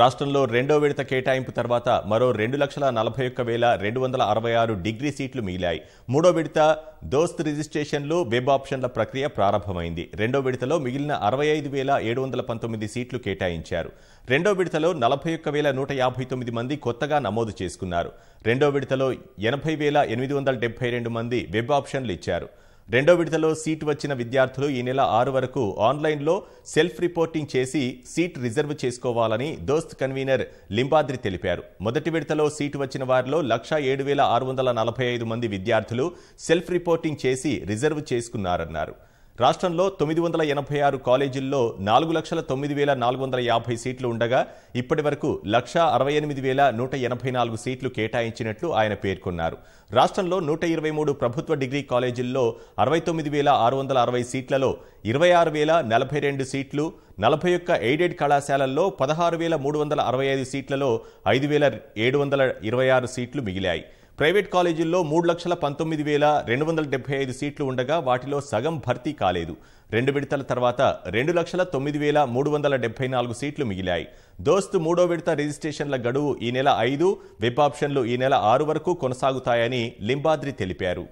రాష్ట్రంలో రెండో విడత కేటాయింపు తర్వాత మరో రెండు లక్షల నలభై ఒక్క వేల రెండు వందల అరవై ఆరు డిగ్రీ సీట్లు మిగిలాయి మూడో విడత దోస్త్ రిజిస్ట్రేషన్లు వెబ్ ఆప్షన్ల ప్రక్రియ ప్రారంభమైంది రెండో విడతలో మిగిలిన అరవై ఐదు వేల ఏడు వందల పంతొమ్మిది సీట్లు కేటాయించారు రెండో విడతలో నలభై ఒక్క వేల నూట యాభై తొమ్మిది మంది కొత్తగా నమోదు చేసుకున్నారు రెండో విడతలో ఎనభై వేల ఎనిమిది వందల డెబ్బై రెండు మంది వెబ్ ఆప్షన్లు ఇచ్చారు రెండో విడతలో సీటు వచ్చిన విద్యార్థులు ఈ నెల ఆరు వరకు ఆన్లైన్లో సెల్ఫ్ రిపోర్టింగ్ చేసి సీట్ రిజర్వ్ చేసుకోవాలని దోస్త్ కన్వీనర్ లింబాద్రి తెలిపారు మొదటి విడతలో సీటు వచ్చిన వారిలో లక్షా ఏడు వేల ఆరు వందల నలభై ఐదు మంది విద్యార్థులు సెల్ఫ్ రిపోర్టింగ్ చేసి రిజర్వ్ చేసుకున్నారన్నారు రాష్ట్రంలో తొమ్మిది వందల ఎనభై ఆరు కాలేజీల్లో నాలుగు లక్షల తొమ్మిది వేల నాలుగు వందల యాభై సీట్లు ఉండగా ఇప్పటి వరకు లక్ష అరవై ఎనిమిది వేల నూట ఎనభై నాలుగు సీట్లు కేటాయించినట్లు ఆయన పేర్కొన్నారు రాష్ట్రంలో నూట ఇరవై మూడు ప్రభుత్వ డిగ్రీ కాలేజీల్లో అరవై తొమ్మిది వేల ఆరు వందల అరవై సీట్లలో ఇరవై ఆరు వేల నలభై రెండు సీట్లు నలభై ఒక్క ఎయిడెడ్ కళాశాలల్లో పదహారు వేల మూడు వందల అరవై ఐదు సీట్లలో ఐదు వేల ఏడు వందల ఇరవై ఆరు సీట్లు మిగిలాయి ప్రైవేట్ కాలేజీల్లో మూడు లక్షల పంతొమ్మిది వేల రెండు వందల డెబ్బై ఐదు సీట్లు ఉండగా వాటిలో సగం భర్తీ కాలేదు రెండు విడతల తర్వాత రెండు లక్షల తొమ్మిది వేల మూడు వందల డెబ్బై నాలుగు సీట్లు మిగిలాయి దోస్త్ మూడో విడత రిజిస్ట్రేషన్ల గడువు ఈ నెల ఐదు వెబ్ ఆప్షన్లు ఈ నెల ఆరు వరకు కొనసాగుతాయని లింబాద్రి తెలిపారు